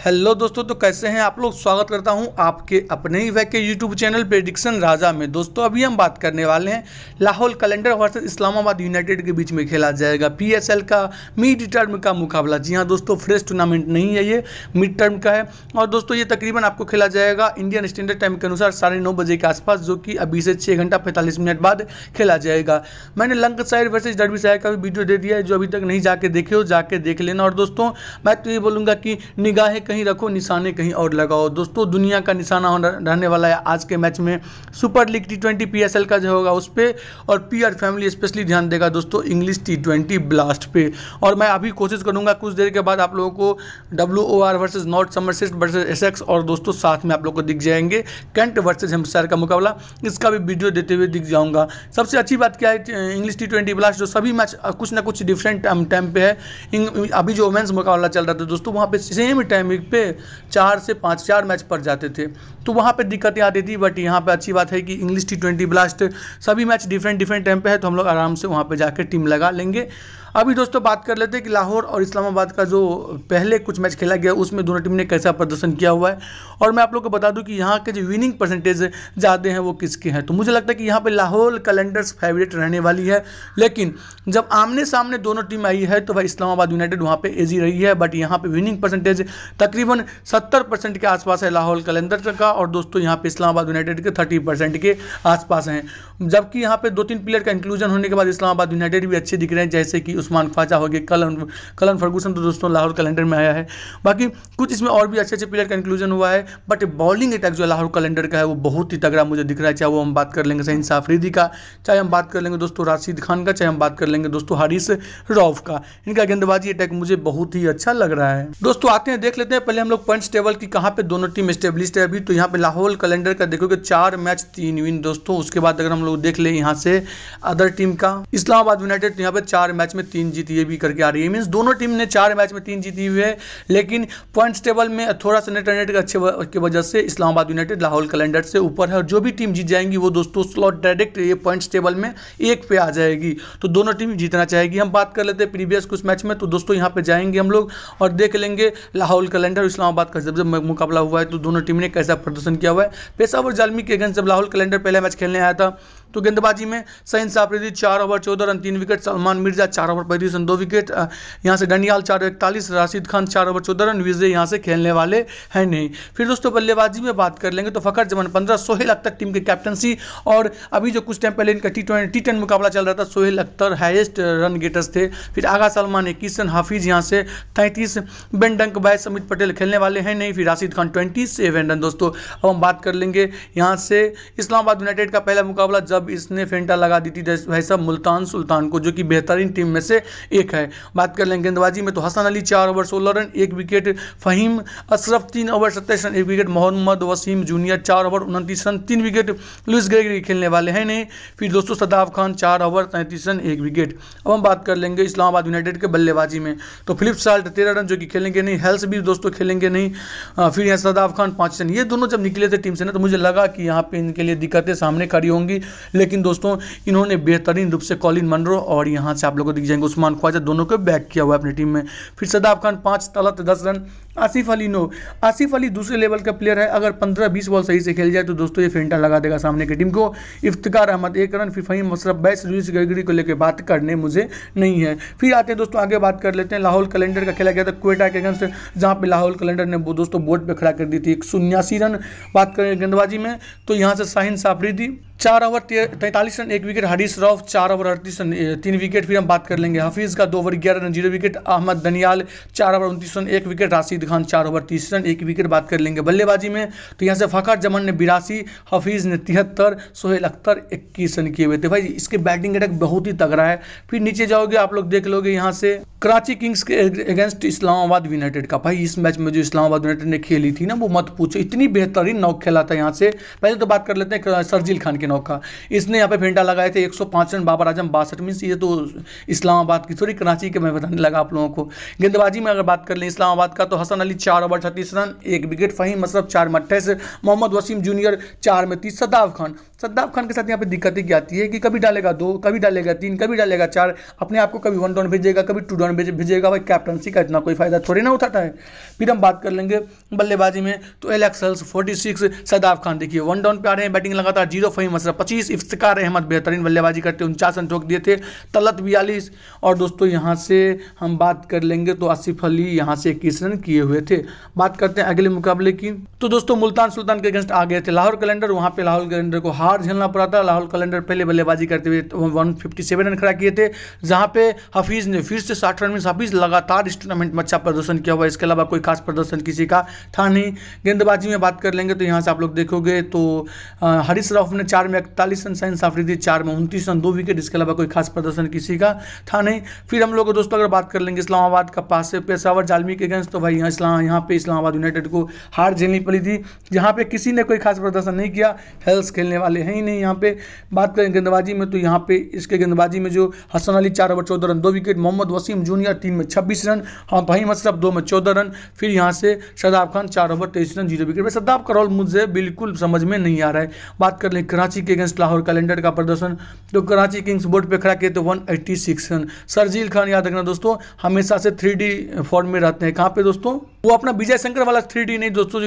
hello दोस्तों तो कैसे हैं आप लोग स्वागत करता हूं आपके अपने ही वैके यूट्यूब चैनल प्रेडिक्शन राजा में दोस्तों अभी हम बात करने वाले हैं लाहौल कैलेंडर वर्सेस इस्लामाबाद यूनाइटेड के बीच में खेला जाएगा पीएसएल का मिड टर्म का मुकाबला जी हां दोस्तों फ्रेश टूर्नामेंट नहीं है ये मिड टर्म का है और दोस्तों ये तकरीबन आपको खेला जाएगा इंडियन स्टैंडर्ड टाइम के अनुसार साढ़े नौ बजे के आसपास जो कि अभी से छः घंटा पैंतालीस मिनट बाद खेला जाएगा मैंने Lancashire versus Derbyshire का भी वीडियो दे दिया है जो अभी तक नहीं जाके देखे हो जाके देख लेना और दोस्तों मैं तो ये बोलूँगा कि निगाहें कहीं रखो निशाने कहीं और लगाओ दोस्तों दुनिया का निशाना रहने वाला है आज के मैच में सुपर लीग टी ट्वेंटी का जो होगा उस पर और पी फैमिली स्पेशली ध्यान देगा दोस्तों इंग्लिश टी ट्वेंटी ब्लास्ट पे और मैं अभी कोशिश करूंगा कुछ देर के बाद आप लोगों को W O R versus north Somerset versus Essex और दोस्तों साथ में आप लोग को दिख जाएंगे कैंट वर्सेज हेमसायर का मुकाबला इसका भी वीडियो देते हुए दिख जाऊंगा सबसे अच्छी बात क्या है इंग्लिश टी ट्वेंटी ब्लास्ट जो सभी मैच कुछ ना कुछ डिफरेंट टाइम um, पे है अभी जो वोमेंस मुकाबला चल रहा था दोस्तों वहाँ पे सेम टाइम वीक पे चार से पाँच चार मैच पर जाते थे तो वहाँ पर दिक्कतें आती थी बट यहाँ पर अच्छी बात है कि इंग्लिश टी ट्वेंटी ब्लास्ट सभी मैच डिफरेंट डिफरेंट टाइम पर है तो हम लोग आराम से वहाँ पर जाकर टीम लगा लेंगे अभी दोस्तों बात कर लेते हैं कि लाहौर और इस्लामाबाद का जो पहले कुछ मैच खेला गया उसमें दोनों टीम ने कैसा प्रदर्शन किया हुआ है और मैं आप लोग को बता दूँ कि यहाँ के जो विनिंग परसेंटेज ज़्यादा हैं वो किसके हैं तो मुझे लगता है कि यहाँ पर लाहौल कैलेंडर्स फेवरेट रहने वाली है लेकिन जब आमने सामने दोनों टीम आई है तो भाई इस्लामाबाद यूनाइटेड वहाँ पर एजी रही है बट यहाँ पर विनिंग परसेंटेज तकरीबन सत्तर परसेंट के आसपास है लाहौल कैलेंडर का और दोस्तों यहाँ पर इस्लामाबाद यूनाइटेड के थर्टी परसेंट के आसपास हैं जबकि यहाँ पर दो तीन प्लेयर का इंक्लूजन होने के बाद इस्लामाबाद यूनाइटेड भी अच्छे दिख रहे हैं जैसे कि उस्मान ख्वाजा हो गए कलन कलन फर्गूसन तो दोस्तों लाहौर कैलेंडर में आया है बाकी कुछ इसमें और भी अच्छे अच्छे प्लेयर का इंक्लूजन हुआ है बट बॉलिंग अटैक जो लाहौर कैलेंडर का है वो बहुत ही तगड़ा मुझे दिख रहा है चाहे वो हम बात कर लेंगे सहीन साफरीदी का चाहे हम बात कर लेंगे दोस्तों राशिद खान का चाहे हम बात कर लेंगे दोस्तों हारिस रॉफ का इनका गेंदबाजी अटैक मुझे बहुत ही अच्छा लग रहा है दोस्तों आते हैं देख लेते हैं पहले हम लोग पॉइंट्स टेबल की कहाँ पे दोनों टीम स्टेब्लिश है अभी तो यहाँ पे लाहौल कैलेंडर का देखोगे चार मैच तीन विन दोस्तों उसके बाद अगर हम लोग देख ले यहाँ से अदर टीम का इस्लामाबाद यूनाइटेड तो यहाँ पे चार मैच में तीन जीत ये भी करके आ रही है मीन्स दोनों टीम ने चार मैच में तीन जीती हुई है लेकिन पॉइंट्स टेबल में थोड़ा सा नेट के अच्छे की वजह से इस्लामाबाद यूनाइटेड लाहौल कैलेंडर से ऊपर है और जो भी टीम जीत जाएंगी वो दोस्तों स्लॉट डायरेक्ट ये पॉइंट्स टेबल में एक पे आ जाएगी तो दोनों टीम जीतना चाहेगी हम बात कर लेते हैं प्रीवियस कुछ मैच में तो दोस्तों यहाँ पे जाएंगे हम लोग और देख लेंगे लाहौल कैलेंडर इस्लामाबाद का जब जब मुकाबला हुआ है तो दोनों टीम ने कैसा प्रदर्शन किया हुआ है पेशावर जालमी के अगेंस्ट जब लाहौल कैलेंडर पहला मैच खेलने आया था तो गेंदबाजी में सैन साफरीदी चार ओवर चौदह रन तीन विकेट सलमान मिर्जा चार ओवर पैंतीस रन दो विकेट यहाँ से डनियाल चार इकतालीस राशिद खान चार ओवर चौदह रन विजय यहाँ से खेलने वाले हैं नहीं फिर दोस्तों बल्लेबाजी में बात कर लेंगे तो फखर जमन पंद्रह सोहेल अख्तर टीम की कैप्टनसी और अभी जो कुछ टाइम पहले इनका टी ट्वेंटी टी मुकाबला चल रहा था Sohail Akhtar highest run getters थे फिर आगा सलमान इक्कीस रन हाफिज यहाँ से तैंतीस बेन डंक बाय समित पटेल खेलने वाले हैं नहीं फिर Rashid Khan twenty seven run दोस्तों अब हम बात कर लेंगे यहाँ से इस्लामाबाद यूनाइटेड का पहला मुकाबला जब तब इसने फेंटा लगा दी थी भाई साहब मुल्तान सुल्तान को जो कि बेहतरीन टीम में से एक है बात कर लें गेंदबाजी में तो हसन अली चार ओवर सोलह रन एक विकेट फहीम अशरफ तीन ओवर सत्ताईस रन एक विकेट मोहम्मद वसीम जूनियर चार ओवर उनतीस रन तीन विकेट लुइस ग्रेगरी खेलने वाले हैं नहीं फिर दोस्तों सदाफ खान चार ओवर तैंतीस रन एक विकेट अब हम बात कर लेंगे इस्लामाबाद यूनाइटेड के बल्लेबाजी में तो फिलिप साल्ट तेरह रन जो कि खेलेंगे नहीं हेल्स भी दोस्तों खेलेंगे नहीं फिर यहाँ सदाफ खान पाँच रन ये दोनों जब निकले थे टीम से ना तो मुझे लगा कि यहाँ पे इनके लिए दिक्कतें सामने खड़ी होंगी लेकिन दोस्तों इन्होंने बेहतरीन रूप से कॉलिन मनरो और यहाँ से आप लोगों को दिख जाएंगे उस्मान ख्वाजा दोनों को बैक किया हुआ है अपनी टीम में फिर सदाब खान पाँच तलत दस रन आसिफ अली नो आसिफ अली दूसरे लेवल का प्लेयर है अगर पंद्रह बीस बॉल सही से खेल जाए तो दोस्तों ये फेंटा लगा देगा सामने की टीम को इफ्तार अहमद एक रन फिर फहीम मशरफ बैस रूस गडगरी को लेकर बात करने मुझे नहीं है फिर आते हैं दोस्तों आगे बात कर लेते हैं लाहौल कैलेंडर का खेला गया था क्वेटा के अगेंस्ट जहाँ पर लाहौल कैलेंडर ने दोस्तों बोर्ड पर खड़ा कर दी थी एक रन बात करें गेंदबाजी में तो यहाँ से शाहिन साफरी चार ओवर तैंतालीस रन एक विकेट हरीश रॉफ चार ओवर अड़तीस रन तीन विकेट फिर हम बात कर लेंगे हफीज़ का दो ओवर ग्यारह run zero wicket Ahmed Daniyal चार ओवर उनतीस रन एक विकेट राशिद खान चार ओवर तीस रन एक विकेट बात कर लेंगे बल्लेबाजी में तो यहाँ से फ़खर जमन ने बिरासी हफीज़ ने तिहत्तर सोहेल अख्तर इक्कीस रन किए हुए थे भाई इसके बैटिंग अटैक बहुत ही तगड़ा है फिर नीचे जाओगे आप लोग देख लोगे यहाँ से कराची किंग्स के अगेंस्ट इस्लामाबाद यूनाइटेड का भाई इस मैच में जो इस्लामाबाद यूनाइटेड ने खेली थी ना वो मत पूछो इतनी बेहतरीन नौक खेला था यहाँ से पहले तो बात कर लेते हैं सरजील खान के नौक का इसने यहाँ पे फेंटा लगाए थे 105 रन बाबर आजम बासठ मीन्स ये तो इस्लामाबाद की थोड़ी कराची के मैं बताने लगा आप लोगों को गेंदबाजी में अगर बात कर लें इस्लामाबाद का तो हसन अली चार ओवर छत्तीस रन एक विकेट फहीम मशरफ चार में अट्ठाईस मोहम्मद वसीम जूनियर चार में तीस सदाफ खान सद्दाब खान के साथ यहाँ पे दिक्कतें क्या आती है कि कभी डालेगा दो कभी डालेगा तीन कभी डालेगा चार अपने आप को कभी वन डाउन भेजेगा कभी टू डाउन भेजेगा भाई कैप्टनसी का इतना कोई फायदा थोड़ी ना उठाता है फिर हम बात कर लेंगे बल्लेबाजी में तो Alex Hales forty six Shadab Khan देखिए वन डाउन पे आ रहे हैं बैटिंग लगातार जीरो फहीम मसरा पच्चीस इफ्तिकार अहमद बेहतरीन बल्लेबाजी करते उनचास रन ठोक दिए थे तलत बयालीस और दोस्तों यहाँ से हम बात कर लेंगे तो आसिफ अली यहाँ से इक्कीस रन किए हुए थे बात करते हैं अगले मुकाबले की तो दोस्तों मुल्तान सुल्तान के अगेंस्ट आ गए थे लाहौर कैलेंडर वहाँ पे लाहौर कैलेंडर को हार हार झेलना पड़ा था लाहौल कलेंडर पहले बल्लेबाजी करते हुए वन फिफ्टी सेवन रन खड़ा किए थे जहाँ पे हफीज़ ने फिर से साठ रन में हफीज़ लगातार इस टूर्नामेंट में अच्छा प्रदर्शन किया हुआ इसके अलावा कोई खास प्रदर्शन किसी का था नहीं गेंदबाजी में बात कर लेंगे तो यहाँ से आप लोग देखोगे तो हरीश रॉफ ने चार में इकतालीस रन साइन साफरी दी चार में उनतीस रन दो विकेट इसके अलावा कोई खास प्रदर्शन किसी का था नहीं फिर हम लोग दोस्तों अगर बात कर लेंगे इस्लामाबाद का पास से पेशावर जालमी के अगेंस्ट तो भाई यहाँ इस्लाम यहाँ पे इस्लामाबाद यूनाइटेड को हार झेलनी पड़ी थी जहाँ पे किसी ने कोई खास प्रदर्शन नहीं किया हेल्स खेलने वाले है ही नहीं यहाँ पे बात करें गेंदबाजी में तो यहाँ पे इसके गेंदबाजी में जो हसन अली चार ओवर चौदह रन दो विकेट मोहम्मद वसीम जूनियर तीन में छब्बीस रन हाँ भाई मशरफ मतलब दो में चौदह रन फिर यहाँ से शदाब खान चार ओवर तेईस रन जीरो विकेट शदाब का रोल मुझे बिल्कुल समझ में नहीं आ रहा है बात कर लें कराची के अगेंस्ट लाहौर कैलेंडर का प्रदर्शन तो कराची किंग्स बोर्ड पर खड़ा किए तो वन रन सरजील खान याद रखना दोस्तों हमेशा से थ्री फॉर्म में रहते हैं कहाँ पे दोस्तों वो अपना विजय शंकर वाला थ्री नहीं दोस्तों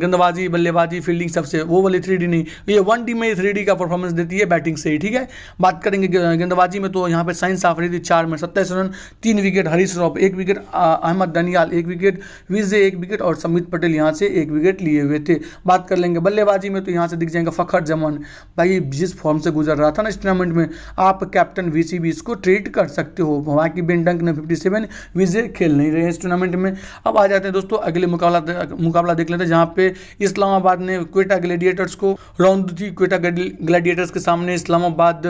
गेंदबाजी बल्लेबाजी फील्डिंग सबसे वो वाली थ्री नहीं ये वन डी में थ्री का परफॉर्मेंस देती है बैटिंग से ही ठीक है बात करेंगे गेंदबाजी में तो यहाँ पे साइंस रही थी चार में सत्ताईस रन तीन विकेट हरीश रॉफ एक विकेट अहमद दनियाल एक विकेट विजय एक विकेट और समित पटेल यहाँ से एक विकेट लिए हुए थे बात कर लेंगे बल्लेबाजी में तो यहाँ से दिख जाएंगे फखर जमन भाई जिस फॉर्म से गुजर रहा था ना इस टूर्नामेंट में आप कैप्टन वी इसको ट्रीट कर सकते हो हालांकि बेन डंक ने फिफ्टी विजय खेल नहीं रहे इस टूर्नामेंट में अब आ जाते हैं दोस्तों अगले मुकाबला मुकाबला देख लेते हैं जहां पे इस्लामाबाद ने क्वेटा ग्लेडिएटर्स को राउंड थी क्वेटा ग्लेडिएटर्स के सामने इस्लामाबाद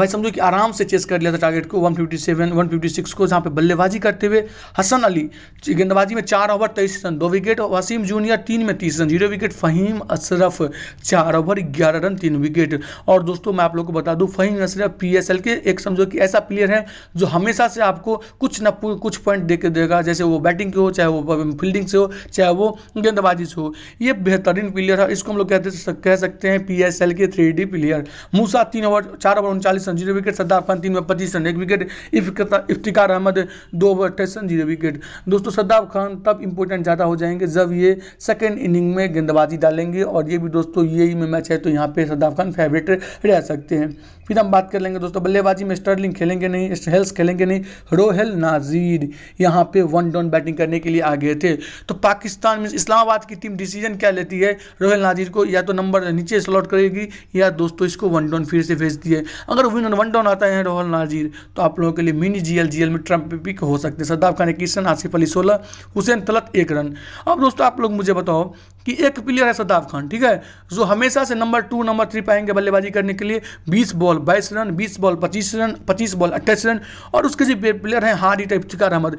भाई समझो कि आराम से चेस कर लिया था टारगेट को 157 156 को जहां पे बल्लेबाजी करते हुए हसन अली गेंदबाजी में चार ओवर तेईस रन दो विकेट वसीम जूनियर तीन में तीस run zero wicket Faheem Ashraf चार ओवर ग्यारह रन तीन विकेट और दोस्तों मैं आप लोग को बता दूँ फहीम अशरफ पी के एक समझो कि ऐसा प्लेयर है जो हमेशा से आपको कुछ न कुछ पॉइंट दे देगा जैसे वो बैटिंग के हो चाहे वो फील्डिंग से हो चाहे वो गेंदबाजी से हो ये बेहतरीन प्लेयर है इसको हम लोग कहते कह सकते हैं पी एस एल के थ्री डी प्लेयर मूसा तीन ओवर चार ओवर उनचालीस run zero wicket Shadab Khan तीन ओवर पच्चीस रन एक विकेट इफ्तिकार अहमद दो ओवर अट्ठाईस रन जीरो विकेट दोस्तों सद्दार खान तब इंपॉर्टेंट ज़्यादा हो जाएंगे जब ये सेकेंड इनिंग में गेंदबाजी डालेंगे और ये भी दोस्तों यही ही मैच है तो यहाँ पे सद्दार खान फेवरेट रह सकते हैं फिर हम बात कर लेंगे दोस्तों बल्लेबाजी में स्टर्लिंग खेलेंगे नहीं हेल्स खेलेंगे नहीं रोहेल नाजीर यहाँ पे वन डाउन बैटिंग करने के लिए आ गए थे तो पाकिस्तान में इस्लामाबाद की टीम डिसीजन क्या लेती है रोहेल नाजीर को या तो नंबर नीचे स्लॉट करेगी या दोस्तों इसको वन डाउन फिर से भेजती है अगर विन वन डाउन आता है रोहल नाजीर तो आप लोगों के लिए मिनी जीएल जीएल में ट्रम्प पिक हो सकते हैं सद्दाफ खान इक्कीस रन आसिफ अली सोलह हुसैन तलत एक रन अब दोस्तों आप लोग मुझे बताओ कि एक प्लेयर है सदाफ खान ठीक है जो हमेशा से नंबर टू नंबर थ्री पाएंगे बल्लेबाजी करने के लिए 20 ball 22 run 20 ball 25 run 25 ball अट्ठाईस रन और उसके जो प्लेयर हैं hard hitter Iftikhar Ahmed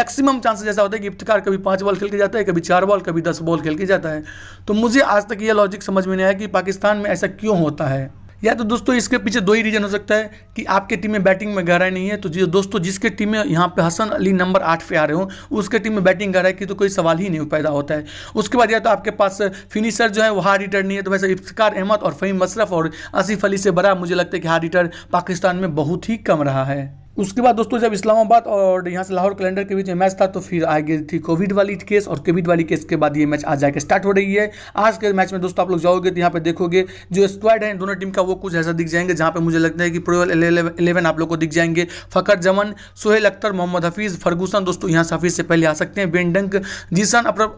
maximum chances ऐसा होता है कि इफ्तिकार कभी पाँच बॉल खेल के जाता है कभी चार बॉल कभी दस बॉल खेल के जाता है तो मुझे आज तक यह लॉजिक समझ में नहीं आया कि पाकिस्तान में ऐसा क्यों होता है या तो दोस्तों इसके पीछे दो ही रीज़न हो सकता है कि आपके टीम में बैटिंग में गहराई नहीं है तो जो दोस्तों जिसके टीम में यहाँ पे हसन अली नंबर आठ पे आ रहे हो उसके टीम में बैटिंग गहराई की तो कोई सवाल ही नहीं पैदा होता है उसके बाद या तो आपके पास फिनिशर जो है वो हार रिटर्न नहीं है तो वैसे इफ्तार अहमद और फहीम मशरफ और आसिफ अली से बड़ा मुझे लगता है कि हार रिटर्न पाकिस्तान में बहुत ही कम रहा है उसके बाद दोस्तों जब इस्लामाबाद और यहाँ से लाहौर कैलेंडर के बीच में मैच था तो फिर आ गई थी कोविड वाली केस और कोविड वाली केस के बाद ये मैच आज जाकर स्टार्ट हो रही है आज के मैच में दोस्तों आप लोग जाओगे तो यहाँ पे देखोगे जो स्क्वाड है दोनों टीम का वो कुछ ऐसा दिख जाएंगे जहाँ पे मुझे लगता है कि प्रोवल इलेवन आप लोग को दिख जाएंगे फ़कर जमन सोहेल अख्तर मोहम्मद हफीज़ फर्गूसन दोस्तों यहाँ से से पहले आ सकते हैं बेन डंक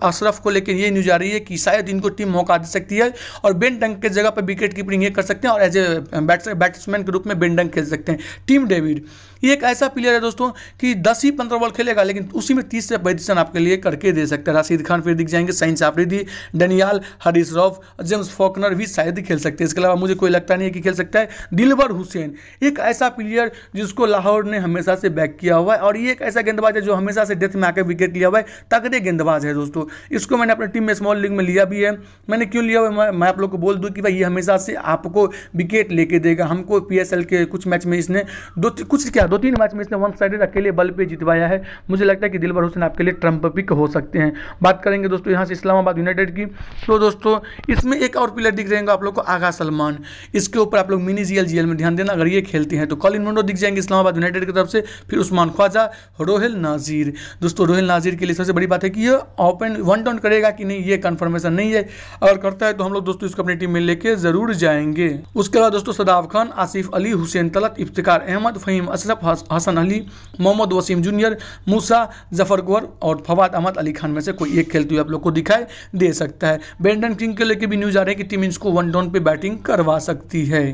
अशरफ को लेकर ये न्यूज़ आ रही है कि शायद इनको टीम मौका दे सकती है और बेन डंक के जगह पर विकेट कीपिंग ये कर सकते हैं और एज ए बैट्समैन के रूप में बेन डंक खेल सकते हैं टीम डेविड ये एक ऐसा प्लेयर है दोस्तों कि दस ही पंद्रह बॉल खेलेगा लेकिन उसी में तीस से पैंतीस रन आपके लिए करके दे सकते हैं राशिद खान फिर दिख जाएंगे साइंस आफरीदी डनियाल हरीश रॉफ जेम्स फॉकनर भी शायद खेल सकते हैं इसके अलावा मुझे कोई लगता नहीं है कि खेल सकता है दिलवर हुसैन एक ऐसा प्लेयर जिसको लाहौर ने हमेशा से बैक किया हुआ है और ये एक ऐसा गेंदबाज है जो हमेशा से डेथ में आकर विकेट लिया हुआ है तगड़े गेंदबाज है दोस्तों इसको मैंने अपने टीम में स्मॉल लीग में लिया भी है मैंने क्यों लिया हुआ है मैं आप लोग को बोल दूँ कि भाई ये हमेशा से आपको विकेट लेके देगा हमको पी के कुछ मैच में इसने दो कुछ क्या दो तीन मैच में इसने वन साइडेड अकेले बल पर जितवाया है मुझे लगता है कि दिलबर हुसैन आपके लिए ट्रंप पिक हो सकते हैं बात करेंगे दोस्तों यहाँ से इस्लामाबाद यूनाइटेड की तो दोस्तों इसमें एक और प्लेयर दिख जाएंगे आप लोग को आगा सलमान इसके ऊपर आप लोग मिनी जी एल में ध्यान देना अगर ये खेलते हैं तो कॉलिन मुंडो दिख जाएंगे इस्लामाबाद यूनाइटेड की तरफ से फिर उस्मान ख्वाजा रोहिल नाजीर दोस्तों रोहिल नाजीर के लिए सबसे बड़ी बात है कि ये ओपन वन डाउन करेगा कि नहीं ये कन्फर्मेशन नहीं है अगर करता है तो हम लोग दोस्तों इसको अपनी टीम में लेके जरूर जाएंगे उसके अलावा दोस्तों सदाफ खान आसिफ अली हुसैन तलत इफ्तार अहमद फहीम असलम अशरफ हसन अली मोहम्मद वसीम जूनियर मूसा जफर गौर और फवाद अहमद अली खान में से कोई एक खेलते तो हुए आप लोग को दिखाई दे सकता है बेंडन किंग के लेके भी न्यूज़ आ रही है कि टीम इसको वन डाउन पे बैटिंग करवा सकती है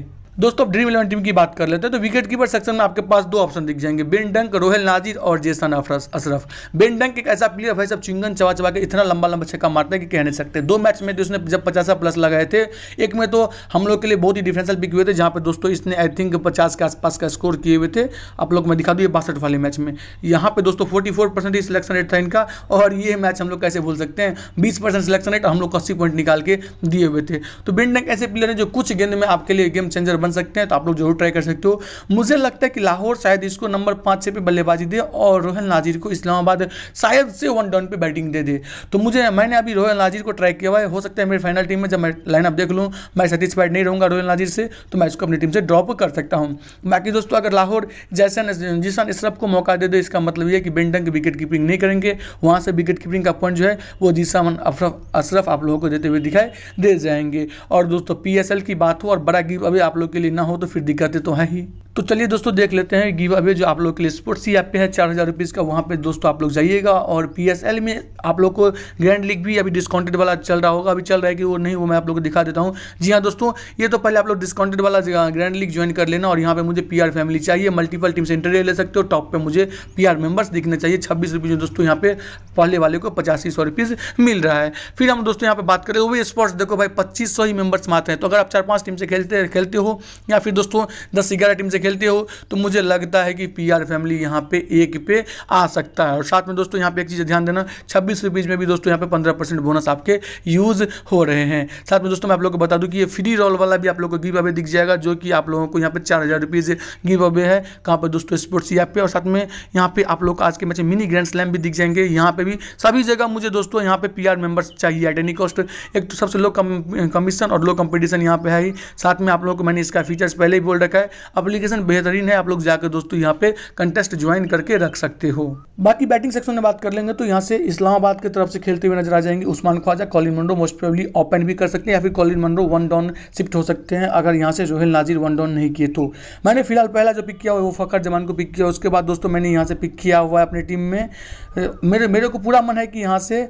दोस्तों अब ड्रीम इलेवन टीम की बात कर लेते हैं तो विकेट कीपर सेक्शन में आपके पास दो ऑप्शन दिख जाएंगे बेन डंक रोहेल नाजिर और जेसन अशरफ बेन डंक एक ऐसा प्लेयर भाई सब चिंगन चबा चबा के इतना लंबा लंबा छक्का मारता है कि कह नहीं सकते दो मैच में तो जब पचासा प्लस लगाए थे एक में तो हम लोग के लिए बहुत ही डिफरेंशियल पिक हुए थे जहाँ पर दोस्तों इसने आई थिंक पचास के आसपास का स्कोर किए हुए थे आप लोग मैं दिखा दूँ ये बासठ वाले मैच में यहाँ पर दोस्तों फोर्टी फोर परसेंट ही सिलेक्शन रेट था इनका और ये मैच हम लोग कैसे भूल सकते हैं बीस परसेंट सिलेक्शन रेट हम लोग अस्सी पॉइंट निकाल के दिए हुए थे तो बेन डंक ऐसे प्लेयर हैं जो कुछ गेंद में आपके लिए गेम चेंजर बन सकते हैं तो आप लोग जरूर ट्राई कर सकते हो मुझे लगता है कि लाहौर शायद इसको नंबर पाँच से भी बल्लेबाजी दे और रोहन नाजिर को इस्लामाबाद शायद से वन डाउन पे बैटिंग दे दे तो मुझे मैंने अभी रोहन नाजिर को ट्राई किया हुआ है हो सकता है मेरी फाइनल टीम में जब मैं लाइनअप देख लूँ मैं सेटिस्फाइड नहीं रहूँगा रोहन नाजिर से तो मैं इसको अपनी टीम से ड्रॉप कर सकता हूँ बाकी दोस्तों अगर लाहौर जैसन जिसान इसरफ को मौका दे दो इसका मतलब यह कि बेंडंग विकेट कीपिंग नहीं करेंगे वहाँ से विकेट कीपिंग का पॉइंट जो है वो जीसामन अशरफ आप लोगों को देते हुए दिखाई दे जाएंगे और दोस्तों पी की बात हो और बड़ा गिव अभी आप लोग के लिए ना हो तो फिर दिक्कतें तो हैं ही तो चलिए दोस्तों देख लेते हैं गिव अवे जो आप लोग के लिए स्पोर्ट्स ही ऐप पे है चार हज़ार रुपीज़ का वहाँ पे दोस्तों आप लोग जाइएगा और पीएसएल में आप लोग को ग्रैंड लीग भी अभी डिस्काउंटेड वाला चल रहा होगा अभी चल रहा है कि वो नहीं वो मैं आप लोग को दिखा देता हूँ जी हाँ दोस्तों ये तो पहले आप लोग डिस्काउंटेड वाला ग्रैंड लीग ज्वाइन कर लेना और यहाँ पर मुझे पी फैमिली चाहिए मल्टीपल टीम से इंटरव्यू ले सकते हो टॉप पर मुझे पी मेम्बर्स दिखने चाहिए छब्बीस रुपीज़ दोस्तों यहाँ पे पहले वाले को पचासी सौ रुपीज़ मिल रहा है फिर हम दोस्तों यहाँ पर बात करें वो स्पोर्ट्स देखो भाई पच्चीस सौ ही मेम्बर्स मात्र हैं तो अगर आप चार पाँच टीम से खेलते खेलते हो या फिर दोस्तों दस ग्यारह टीम से खेलते हो तो मुझे लगता है कि पी फैमिली यहाँ पे एक पे आ सकता है और साथ में दोस्तों यहाँ पे एक चीज़ ध्यान देना छब्बीस रुपीज़ में भी दोस्तों यहाँ पे पंद्रह बोनस आपके यूज़ हो रहे हैं साथ में दोस्तों मैं आप लोग को बता दूँ कि ये फ्री रोल वाला भी आप लोग को गिव अवे दिख जाएगा जो कि आप लोगों को यहाँ पे चार हज़ार रुपीज़ गिव अवे है कहाँ पर दोस्तों स्पोर्ट्स ऐप पे और साथ में यहाँ पे आप लोग आज के मैच मिनी ग्रैंड स्लैम भी दिख जाएंगे यहाँ पे भी सभी जगह मुझे दोस्तों यहाँ पे पी मेंबर्स चाहिए एट एनी कॉस्ट एक तो सबसे लो कमीशन और लो कंपटीशन यहाँ पे है ही साथ में आप लोगों को मैंने इसका फीचर्स पहले ही बोल रखा है अप्लीकेशन कंडीशन बेहतरीन है आप लोग जाकर दोस्तों यहाँ पे कंटेस्ट ज्वाइन करके रख सकते हो बाकी बैटिंग सेक्शन में बात कर लेंगे तो यहाँ से इस्लामाबाद की तरफ से खेलते हुए नजर आ जाएंगे Usman Khawaja Colin Munro most probably open भी कर सकते हैं या फिर Colin Munro one down shift हो सकते हैं अगर यहाँ से जोहेल नाजिर वन डाउन नहीं किए तो मैंने फिलहाल पहला जो पिक किया हुआ वो फखर जमान को पिक किया उसके बाद दोस्तों मैंने यहाँ से पिक किया हुआ है अपनी टीम में मेरे मेरे को पूरा मन है कि यहाँ से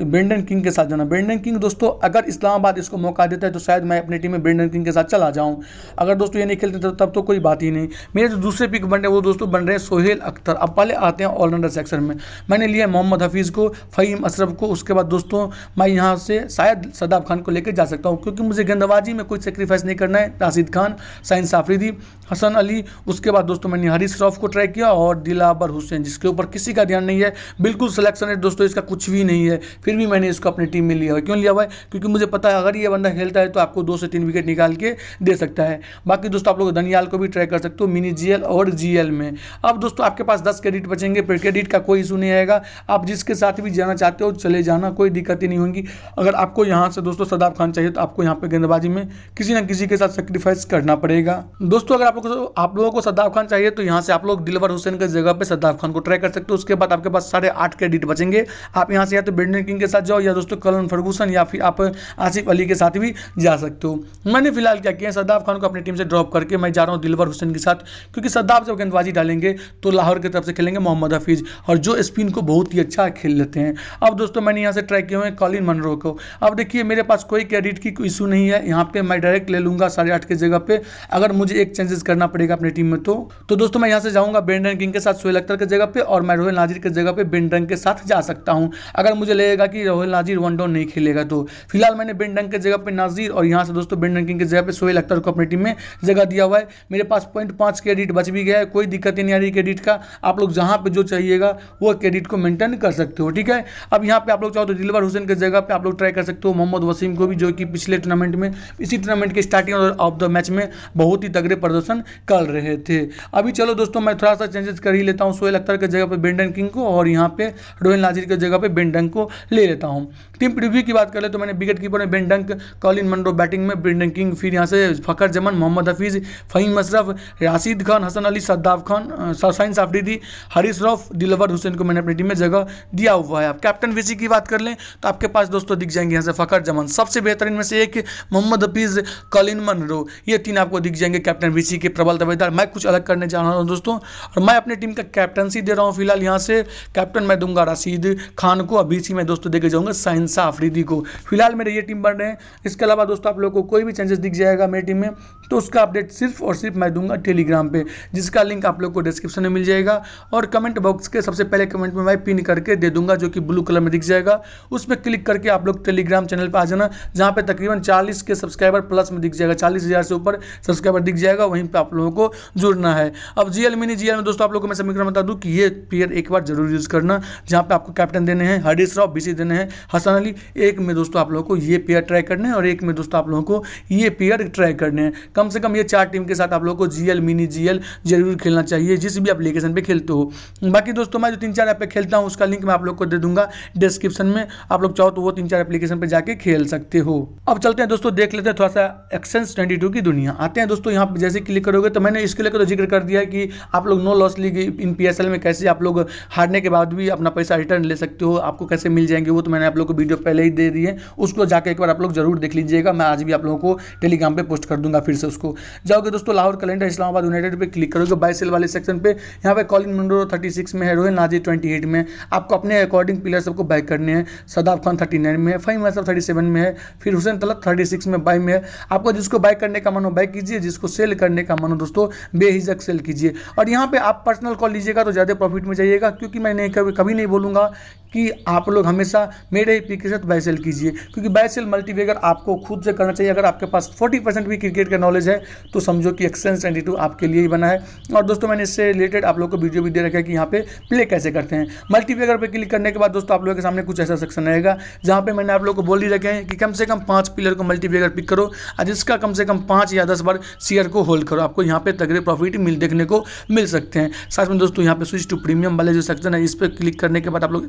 ब्रेंडन किंग के साथ जाना ब्रेंडन किंग दोस्तों अगर इस्लामाबाद इसको मौका देता है तो शायद मैं अपनी टीम में ब्रेंडन किंग के साथ चला जाऊँ अगर दोस्तों ये नहीं खेलते तो तब तो कोई बात ही नहीं मेरे जो दूसरे पिक बन रहे वो दोस्तों बन रहे हैं सोहेल अख्तर अब पहले आते हैं ऑलराउंडर सेक्शन में मैंने लिया मोहम्मद हफीज़ को फ़हीम अशरफ को उसके बाद दोस्तों मैं यहाँ से शायद सदाब खान को लेकर जा सकता हूँ क्योंकि मुझे गेंदबाजी में कोई सेक्रीफाइस नहीं करना है राशिद खान साइंस आफरीदी हसन अली उसके बाद दोस्तों मैंने हरी श्रॉफ को ट्राई किया और दिलाबर हुसैन जिसके ऊपर किसी का ध्यान नहीं है बिल्कुल सिलेक्शन है दोस्तों इसका कुछ भी नहीं है फिर भी मैंने इसको अपनी टीम में लिया हुआ क्यों लिया हुआ है क्योंकि मुझे पता है अगर ये बंदा खेलता है तो आपको दो से तीन विकेट निकाल के दे सकता है बाकी दोस्तों आप लोग धनियाल को भी ट्राई कर सकते हो मिनी जी और जी में अब दोस्तों आपके पास दस क्रेडिट बचेंगे फिर क्रेडिट का कोई इशू नहीं आएगा आप जिसके साथ भी जाना चाहते हो चले जाना कोई दिक्कत ही नहीं होगी अगर आपको यहाँ से दोस्तों सदाब खान चाहिए तो आपको यहाँ पर गेंदबाजी में किसी ना किसी के साथ सेक्रीफाइस करना पड़ेगा दोस्तों अगर आप आप को आप लोगों को सद्दाफ खान चाहिए तो यहाँ से आप लोग दिलवर हुसैन के जगह पे सद्दाफ खान को ट्राई कर सकते हो उसके बाद आपके पास साढ़े आठ क्रेडिट बचेंगे आप यहाँ से या तो बेंडन किंग के साथ जाओ या दोस्तों कलन फर्गूसन या फिर आप आसिफ अली के साथ भी जा सकते हो मैंने फिलहाल क्या किया सद्दाफ खान को अपनी टीम से ड्रॉप करके मैं जा रहा हूँ दिलवर हुसैन के साथ क्योंकि सद्दाफ जब गेंदबाजी डालेंगे तो लाहौर की तरफ से खेलेंगे मोहम्मद हफीज़ और जो स्पिन को बहुत ही अच्छा खेल लेते हैं अब दोस्तों मैंने यहाँ से ट्राई किए हुए कॉलिन मनरो को अब देखिए मेरे पास कोई क्रेडिट की इशू नहीं है यहाँ पे मैं डायरेक्ट ले लूँगा साढ़े आठ की जगह पे अगर मुझे एक चांसेस करना पड़ेगा अपनी टीम में तो तो दोस्तों मैं यहाँ से जाऊँगा बेंडन किंग के साथ सोहेल अख्तर की जगह पे और मैं रोहिल नाजिर की जगह पे बेंडन के साथ जा सकता हूँ अगर मुझे लगेगा कि रोहिल नाजिर वन डाउन नहीं खेलेगा तो फिलहाल मैंने बेंडन की जगह पर नाजिर और यहाँ से दोस्तों बेंडन किंग की जगह पर सोहेल अख्तर को अपनी टीम में जगह दिया हुआ है मेरे पास पॉइंट पाँच क्रेडिट बच भी गया है कोई दिक्कत नहीं आ रही क्रेडिट का आप लोग जहाँ पर जो चाहिएगा वो क्रेडिट को मेंटेन कर सकते हो ठीक है अब यहाँ पर आप लोग चाहो तो दिलवर हुसैन की जगह पर आप लोग ट्राई कर सकते हो मोहम्मद वसीम को भी जो कि पिछले टूर्नामेंट में इसी टूर्नामेंट के स्टार्टिंग ऑफ द मैच में बहुत ही तगड़े प्रदर्शन प्रदर्शन कर रहे थे अभी चलो दोस्तों मैं थोड़ा सा चेंजेस कर ही लेता हूँ सोहेल अख्तर के जगह पर बेंडन किंग को और यहाँ पे रोहिल नाजिर के जगह पर बेंडंग को ले लेता हूँ टीम प्रिव्यू की बात कर ले तो मैंने विकेट कीपर में बेंडंग कॉलिन मंडो बैटिंग में बेंडन किंग फिर यहाँ से फकर जमन मोहम्मद हफीज़ फ़हीम अशरफ राशिद खान हसन अली सद्दाफ खान साइंस साफरीदी हरीश रॉफ दिलवर हुसैन को मैंने अपनी टीम में जगह दिया हुआ है आप कैप्टन विसी की बात कर लें तो आपके पास दोस्तों दिख जाएंगे यहाँ से फ़खर जमन सबसे बेहतरीन में से एक मोहम्मद हफीज़ कॉलिन मंडो ये तीन आपको दिख जाएंगे कैप्टन विसी के प्रबल दबेदार मैं कुछ अलग करने जा रहा हूँ दोस्तों और मैं अपनी टीम का कैप्टनसी दे रहा हूँ फिलहाल यहाँ से कैप्टन मैं दूंगा रशीद खान को अभी सी मैं दोस्तों देखे जाऊँगा साइंसा अफरीदी को फिलहाल मेरे ये टीम बन रहे हैं इसके अलावा दोस्तों आप लोग को कोई भी चेंजेस दिख जाएगा मेरी टीम में तो उसका अपडेट सिर्फ और सिर्फ मैं दूंगा टेलीग्राम पर जिसका लिंक आप लोग को डिस्क्रिप्शन में मिल जाएगा और कमेंट बॉक्स के सबसे पहले कमेंट में मैं पिन करके दे दूंगा जो कि ब्लू कलर में दिख जाएगा उस पर क्लिक करके आप लोग टेलीग्राम चैनल पर आ जाना जहाँ पर तकरीबन चालीस के सब्सक्राइबर प्लस में दिख जाएगा चालीस से ऊपर सब्सक्राइबर दिख जाएगा वहीं पर तो आप लोगों को जुड़ना है अब जीएल मिनी जीएल में दोस्तों आप लोगों को मैं समीकरण बता दूं कि ये पेयर एक बार जरूर यूज़ करना जहां पे आपको कैप्टन देने हैं हरीश राव बीसी देने हैं हसन अली एक में दोस्तों आप लोगों को ये पेयर ट्राई करने हैं और एक में दोस्तों आप लोगों को ये पेयर ट्राई करने हैं कम से कम ये चार टीम के साथ आप लोगों को जीएल मिनी जीएल जरूर खेलना चाहिए जिस भी एप्लीकेशन पर खेलते हो बाकी दोस्तों मैं जो तीन चार ऐप पर खेलता हूँ उसका लिंक मैं आप लोग को दे दूंगा डिस्क्रिप्शन में आप लोग चाहो तो वो तीन चार एप्लीकेशन पर जाके खेल सकते हो अब चलते हैं दोस्तों देख लेते हैं थोड़ा सा एक्सेंस ट्वेंटी की दुनिया आते हैं दोस्तों यहाँ पर जैसे क्लिक करोगे तो मैंने इसके लिए तो जिक्र कर दिया कि आप लोग no loss league in P में कैसे आप लोग हारने के बाद भी अपना पैसा रिटर्न ले सकते हो आपको कैसे मिल जाएंगे वो तो मैंने आप लोग को वीडियो पहले ही दे दी है उसको जाकर एक बार आप लोग जरूर देख लीजिएगा मैं आज भी आप लोगों को टेलीग्राम पर पोस्ट कर दूंगा फिर से उसको जाओगे दोस्तों लाहौर कैलेंडर इस्लामाबाद यूनाइटेड पर क्लिक करोगे बाई सेल वाले सेक्शन पर यहाँ पर कॉलिंग नंबर थर्टी सिक्स में है रोहित नाजी ट्वेंटी एट में आपको अपने अकॉर्डिंग प्लेयर सबको बाई करने हैं सदाब खान थर्टी नाइन में है फहीम थर्टी सेवन में है फिर हुसैन तलब थर्टी सिक्स में बाई में है आपको जिसको बाई करने का मन हो बाई कीजिए जिसको सेल करने का मन हो दोस्तों बेहिजक सेल कीजिए और यहाँ पर आप पर्सनल कॉल लीजिएगा तो ज़्यादा प्रॉफिट में जाइएगा क्योंकि मैं नहीं कभी कभी नहीं बोलूँगा कि आप लोग हमेशा मेरे ही पी के साथ बाय सेल कीजिए क्योंकि बाय सेल मल्टीवेगर आपको खुद से करना चाहिए अगर आपके पास फोर्टी परसेंट भी क्रिकेट का नॉलेज है तो समझो कि एक्सेंस ट्वेंटी टू आपके लिए ही बना है और दोस्तों मैंने इससे रिलेटेड आप लोग को वीडियो भी दे रखा है कि यहाँ पे प्ले कैसे करते हैं मल्टीवेगर पर क्लिक करने के बाद दोस्तों आप लोगों के सामने कुछ ऐसा सेक्शन रहेगा जहाँ पर मैंने आप लोग को बोल ही रखे हैं कि कम से कम पाँच प्लेयर को मल्टीवेगर पिक करो और जिसका कम से कम पाँच या दस बार शेयर को होल्ड करो आपको यहाँ पर तगड़े प्रॉफिट मिल देखने को मिल सकते हैं साथ में दोस्तों यहाँ पे स्विच टू प्रीमियम वाले जो सेक्शन है इस पर क्लिक करने के बाद आप लोग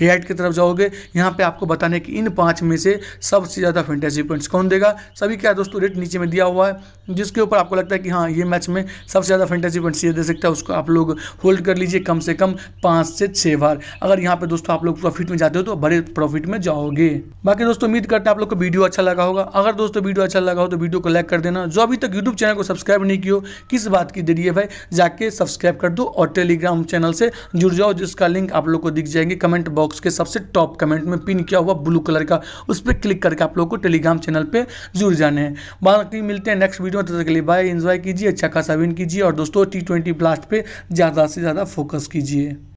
रिएक्ट की तरफ जाओगे यहाँ पे आपको बताने कि इन पांच में से सबसे ज़्यादा फैंटेसी पॉइंट्स कौन देगा सभी क्या दोस्तों रेट नीचे में दिया हुआ है जिसके ऊपर आपको लगता है कि हाँ ये मैच में सबसे ज़्यादा फैंटेसी पॉइंट्स ये दे सकता है उसको आप लोग होल्ड कर लीजिए कम से कम पाँच से छः बार अगर यहाँ पर दोस्तों आप लोग प्रॉफिट में जाते हो तो बड़े प्रॉफिट में जाओगे बाकी दोस्तों उम्मीद करते हैं आप लोग को वीडियो अच्छा लगा होगा अगर दोस्तों वीडियो अच्छा लगा हो तो वीडियो को लाइक कर देना जो अभी तक यूट्यूब चैनल को सब्सक्राइब नहीं किया किस बात की देरी है भाई जाके सब्सक्राइब कर दो और टेलीग्राम चैनल से जुड़ जाओ जिसका लिंक आप लोग को दिख जाएंगे कमेंट कमेंट बॉक्स के सबसे टॉप कमेंट में पिन किया हुआ ब्लू कलर का उस पर क्लिक करके आप लोग को टेलीग्राम चैनल पर जुड़ जाने हैं बाकी मिलते हैं नेक्स्ट वीडियो तब तक के लिए बाय इन्जॉय कीजिए अच्छा खासा विन कीजिए और दोस्तों टी ट्वेंटी ब्लास्ट पर ज़्यादा से ज़्यादा फोकस कीजिए